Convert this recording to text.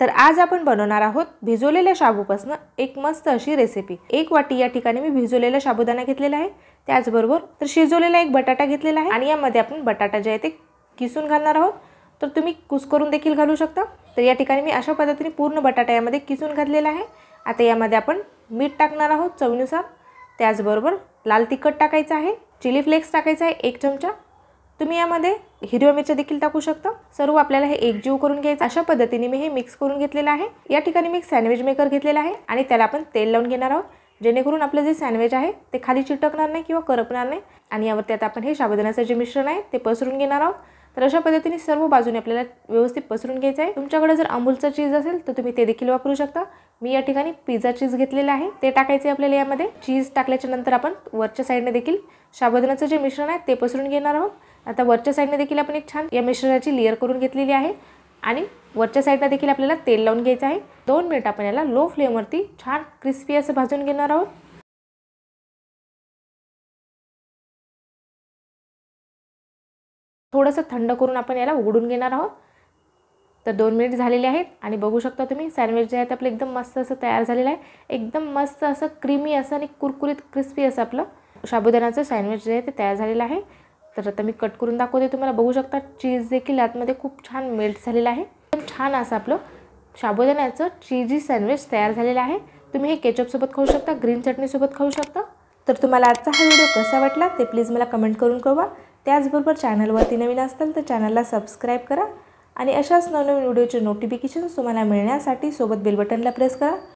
तर आज आपण बनवणार आहोत भिजवलेल्या शाबूपासून एक मस्त अशी रेसिपी एक वाटी या ठिकाणी मी भिजवलेला शाबुदाना घेतलेला आहे त्याचबरोबर तर शिजवलेला एक बटाटा घेतलेला आहे आणि यामध्ये आपण बटाटा जे आहे ते किसून घालणार आहोत तर तुम्ही कुस करून देखील घालू शकता तर या ठिकाणी मी अशा पद्धतीने पूर्ण बटाटा यामध्ये किसून घातलेला आहे आता यामध्ये आपण मीठ टाकणार आहोत चवीनुसार त्याचबरोबर लाल तिखट टाकायचं आहे चिली फ्लेक्स टाकायचा आहे एक चमचा तुम्ही यामध्ये हिरव्या मिरच्या देखील टाकू शकता सर्व आपल्याला हे एकजीव करून घ्यायचं अशा पद्धतीने मी हे मिक्स करून घेतलेलं आहे या ठिकाणी मी एक सँडविच मेकर घेतलेला आहे आणि त्याला आपण तेल लावून घेणार आहोत जेणेकरून आपलं जे सँडविच आहे ते खाली चिटकणार नाही किंवा करपणार नाही आणि यावरती आता आपण हे साबुदाण्याचं जे मिश्रण आहे ते पसरून घेणार आहोत तर अशा पद्धतीने सर्व बाजूने आपल्याला व्यवस्थित पसरून घ्यायचं आहे तुमच्याकडे जर अमूलचं चीज असेल तर तुम्ही ते देखील वापरू शकता मी या ठिकाणी पिझ्झा चीज घेतलेला आहे ते टाकायचे आपल्याला यामध्ये चीज टाकल्याच्यानंतर नंतर आपण वरच्या साईडने देखील साबुदाण्याचं जे मिश्रण आहे ते पसरून घेणार आहोत आता वरच्या साईडने देखील आपण एक छान या मिश्रणाची लेअर करून घेतलेली आहे आणि वरच्या साईडला देखील आपल्याला तेल लावून घ्यायचं आहे दोन मिनिट आपण याला लो फ्लेमवरती छान क्रिस्पी असं भाजून घेणार आहोत थोडंसं थंड करून आपण याला उघडून घेणार आहोत तर दोन मिनिट झालेले आहेत आणि बघू शकता तुम्ही सँडविच जे आहे ते आपलं एकदम मस्त असं तयार झालेलं आहे एकदम मस्त असं क्रीमी असं आणि कुरकुरीत क्रिस्पी असं आपलं शाबुदानाचं सँडविच जे आहे ते तयार झालेलं आहे तर आता मी कट करून दाखवते तुम्हाला बघू शकता चीज देखील आतमध्ये खूप छान मेल्ट झालेला आहे एकदम छान असं आपलं साबुदाण्याचं चीजी सँडविच तयार झालेलं आहे तुम्ही हे केचपसोबत खाऊ शकता ग्रीन चटणीसोबत खाऊ शकता तर तुम्हाला आजचा हा व्हिडिओ कसा वाटला ते प्लीज मला कमेंट करून कळवा त्याचबरोबर चॅनलवरती नवीन असाल तर चॅनलला सबस्क्राईब करा आणि अशाच नवनवीन व्हिडिओचे नोटिफिकेशन्स तुम्हाला मिळण्यासाठी सोबत बेल बटनला प्रेस करा